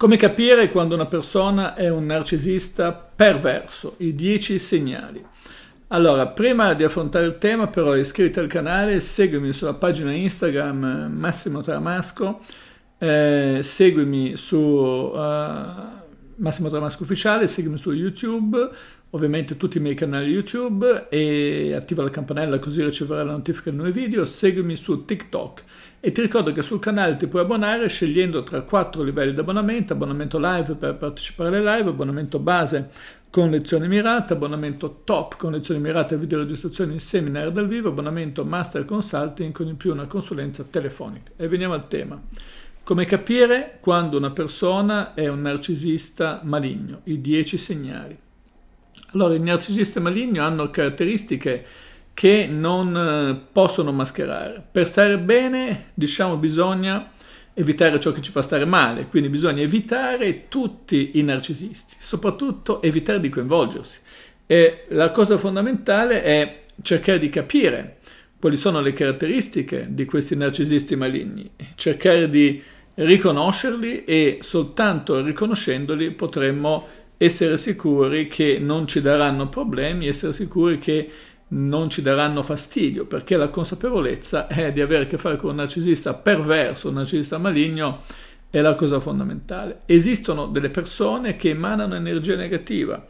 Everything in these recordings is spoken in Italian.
Come capire quando una persona è un narcisista perverso? I 10 segnali. Allora, prima di affrontare il tema però iscriviti al canale, seguimi sulla pagina Instagram eh, Massimo Tramasco, eh, seguimi su... Uh, Massimo Tramasco Ufficiale, seguimi su YouTube, ovviamente tutti i miei canali YouTube e attiva la campanella così riceverai la notifica dei nuovi video, seguimi su TikTok e ti ricordo che sul canale ti puoi abbonare scegliendo tra quattro livelli di abbonamento, abbonamento live per partecipare alle live, abbonamento base con lezioni mirate, abbonamento top con lezioni mirate, videoregistrazioni e seminar dal vivo, abbonamento master consulting con in più una consulenza telefonica. E veniamo al tema. Come capire quando una persona è un narcisista maligno? I dieci segnali. Allora, i narcisisti maligni hanno caratteristiche che non eh, possono mascherare. Per stare bene, diciamo, bisogna evitare ciò che ci fa stare male, quindi bisogna evitare tutti i narcisisti, soprattutto evitare di coinvolgersi. E la cosa fondamentale è cercare di capire quali sono le caratteristiche di questi narcisisti maligni, cercare di riconoscerli e soltanto riconoscendoli potremmo essere sicuri che non ci daranno problemi, essere sicuri che non ci daranno fastidio, perché la consapevolezza è di avere a che fare con un narcisista perverso, un narcisista maligno, è la cosa fondamentale. Esistono delle persone che emanano energia negativa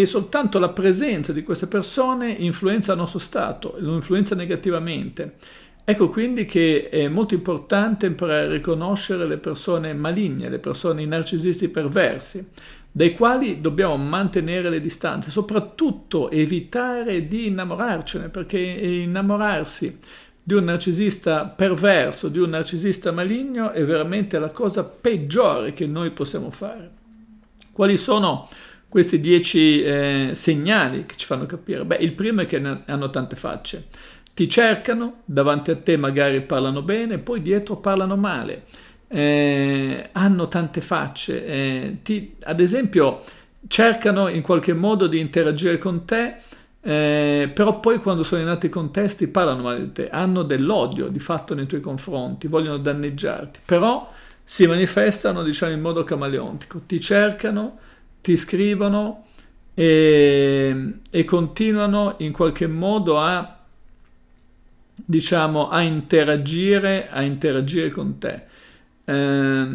e soltanto la presenza di queste persone influenza il nostro stato, lo influenza negativamente. Ecco quindi che è molto importante imparare a riconoscere le persone maligne, le persone i narcisisti perversi, dai quali dobbiamo mantenere le distanze, soprattutto evitare di innamorarcene, perché innamorarsi di un narcisista perverso, di un narcisista maligno è veramente la cosa peggiore che noi possiamo fare. Quali sono questi dieci eh, segnali che ci fanno capire? Beh, il primo è che hanno tante facce. Ti cercano, davanti a te magari parlano bene, poi dietro parlano male. Eh, hanno tante facce. Eh, ti, ad esempio, cercano in qualche modo di interagire con te, eh, però poi quando sono in altri contesti parlano male di te, hanno dell'odio di fatto nei tuoi confronti, vogliono danneggiarti, però si manifestano diciamo in modo camaleontico, ti cercano, ti scrivono e, e continuano in qualche modo a diciamo a interagire a interagire con te eh,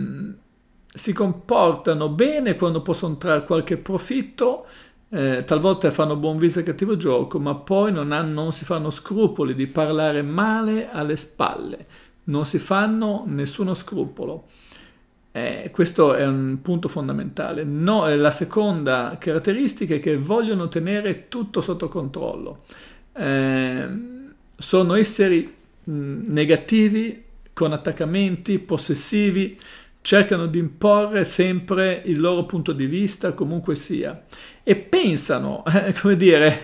si comportano bene quando possono trarre qualche profitto eh, talvolta fanno buon viso e cattivo gioco ma poi non, hanno, non si fanno scrupoli di parlare male alle spalle non si fanno nessuno scrupolo eh, questo è un punto fondamentale. No, eh, la seconda caratteristica è che vogliono tenere tutto sotto controllo. Eh, sono esseri mh, negativi, con attaccamenti, possessivi, cercano di imporre sempre il loro punto di vista, comunque sia, e pensano, eh, come dire,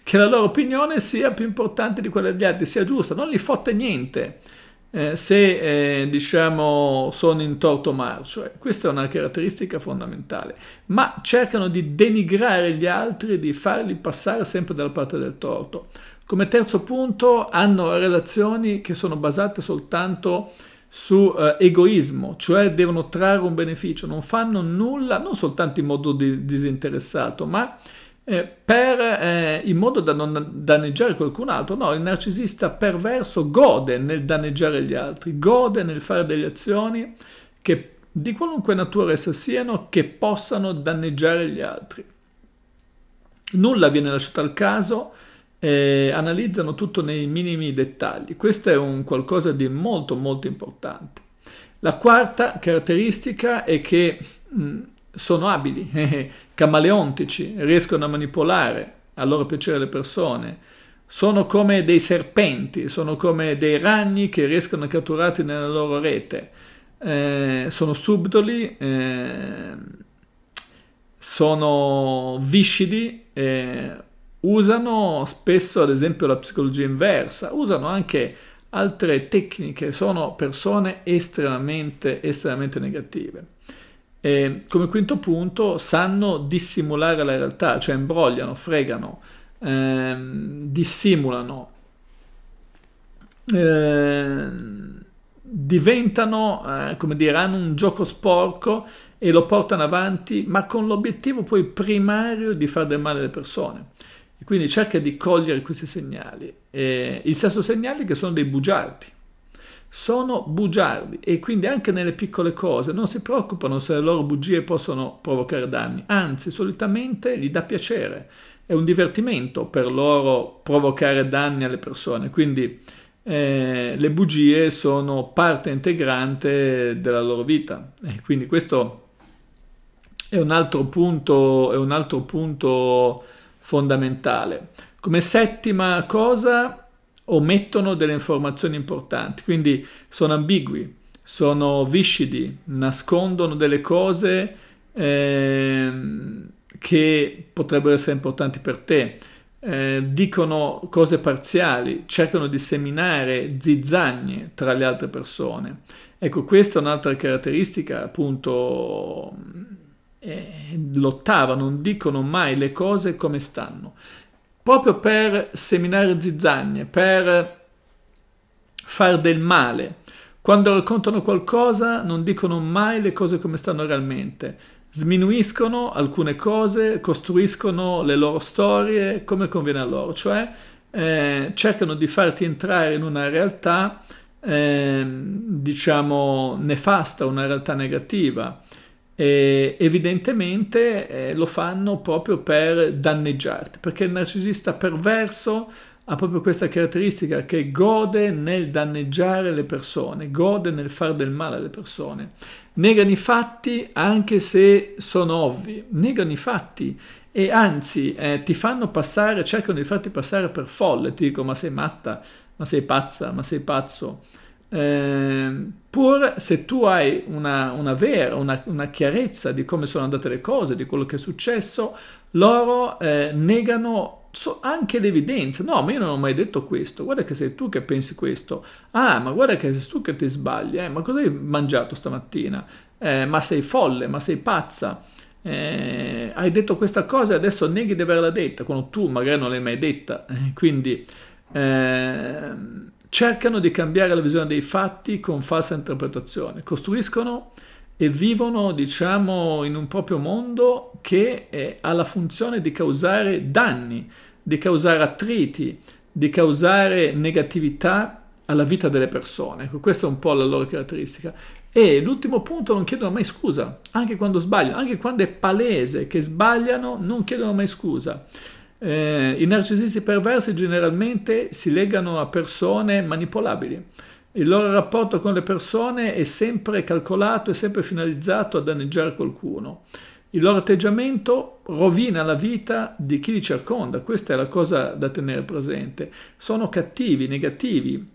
che la loro opinione sia più importante di quella degli altri, sia giusta, non li fotte niente. Eh, se eh, diciamo sono in torto marcio. Eh, questa è una caratteristica fondamentale, ma cercano di denigrare gli altri, di farli passare sempre dalla parte del torto. Come terzo punto hanno relazioni che sono basate soltanto su eh, egoismo, cioè devono trarre un beneficio, non fanno nulla non soltanto in modo di, disinteressato, ma eh, per, eh, in modo da non danneggiare qualcun altro. No, il narcisista perverso gode nel danneggiare gli altri, gode nel fare delle azioni che, di qualunque natura essa siano che possano danneggiare gli altri. Nulla viene lasciato al caso, eh, analizzano tutto nei minimi dettagli. Questo è un qualcosa di molto molto importante. La quarta caratteristica è che mh, mm, sono abili, eh, camaleontici, riescono a manipolare a loro piacere le persone, sono come dei serpenti, sono come dei ragni che riescono a catturarti nella loro rete, eh, sono subdoli, eh, sono viscidi, eh, usano spesso ad esempio la psicologia inversa, usano anche altre tecniche, sono persone estremamente, estremamente negative. E come quinto punto, sanno dissimulare la realtà, cioè imbrogliano, fregano, ehm, dissimulano, ehm, diventano, eh, come dire, hanno un gioco sporco e lo portano avanti, ma con l'obiettivo poi primario di far del male alle persone. E quindi cerca di cogliere questi segnali. Eh, il sesto segnale è che sono dei bugiardi sono bugiardi e quindi anche nelle piccole cose non si preoccupano se le loro bugie possono provocare danni, anzi solitamente gli dà piacere, è un divertimento per loro provocare danni alle persone, quindi eh, le bugie sono parte integrante della loro vita e quindi questo è un altro punto, è un altro punto fondamentale. Come settima cosa omettono delle informazioni importanti, quindi sono ambigui, sono viscidi, nascondono delle cose eh, che potrebbero essere importanti per te, eh, dicono cose parziali, cercano di seminare zizzagne tra le altre persone. Ecco, questa è un'altra caratteristica, appunto, eh, l'ottava, non dicono mai le cose come stanno proprio per seminare zizzanie, per far del male. Quando raccontano qualcosa non dicono mai le cose come stanno realmente, sminuiscono alcune cose, costruiscono le loro storie come conviene a loro, cioè eh, cercano di farti entrare in una realtà eh, diciamo nefasta, una realtà negativa eh, evidentemente eh, lo fanno proprio per danneggiarti, perché il narcisista perverso ha proprio questa caratteristica che gode nel danneggiare le persone, gode nel far del male alle persone. Negano i fatti anche se sono ovvi, negano i fatti e anzi eh, ti fanno passare, cercano di farti passare per folle, ti dico ma sei matta, ma sei pazza, ma sei pazzo. Ehm, pur se tu hai una, una vera, una, una, chiarezza di come sono andate le cose, di quello che è successo, loro eh, negano so, anche l'evidenza. No, ma io non ho mai detto questo. Guarda che sei tu che pensi questo. Ah, ma guarda che sei tu che ti sbagli. Eh. Ma cosa hai mangiato stamattina? Eh, ma sei folle, ma sei pazza. Eh, hai detto questa cosa e adesso neghi di averla detta, quando tu magari non l'hai mai detta. Quindi... Ehm, cercano di cambiare la visione dei fatti con falsa interpretazione, costruiscono e vivono, diciamo, in un proprio mondo che è, ha la funzione di causare danni, di causare attriti, di causare negatività alla vita delle persone. Ecco, questa è un po' la loro caratteristica. E l'ultimo punto, non chiedono mai scusa, anche quando sbagliano, anche quando è palese che sbagliano, non chiedono mai scusa. Eh, I narcisisti perversi generalmente si legano a persone manipolabili. Il loro rapporto con le persone è sempre calcolato e sempre finalizzato a danneggiare qualcuno. Il loro atteggiamento rovina la vita di chi li circonda, questa è la cosa da tenere presente. Sono cattivi, negativi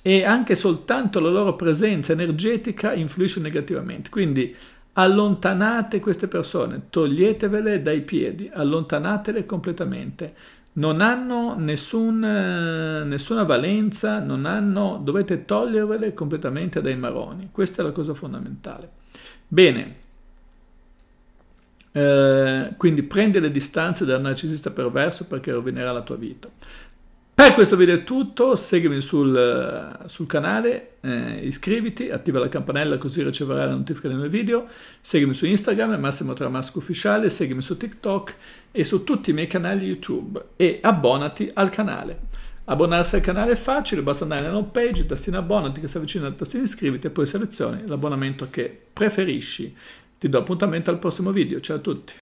e anche soltanto la loro presenza energetica influisce negativamente. Quindi Allontanate queste persone, toglietevele dai piedi, allontanatele completamente. Non hanno nessun, eh, nessuna valenza, non hanno, dovete togliervele completamente dai maroni. Questa è la cosa fondamentale. Bene, eh, quindi prendi le distanze dal narcisista perverso perché rovinerà la tua vita. Per questo video è tutto, seguimi sul, sul canale, eh, iscriviti, attiva la campanella così riceverai la notifica dei miei video, seguimi su Instagram, Massimo Tramasco Ufficiale, seguimi su TikTok e su tutti i miei canali YouTube e abbonati al canale. Abbonarsi al canale è facile, basta andare nella home page, tastino abbonati che si avvicina al tassino iscriviti e poi selezioni l'abbonamento che preferisci. Ti do appuntamento al prossimo video, ciao a tutti!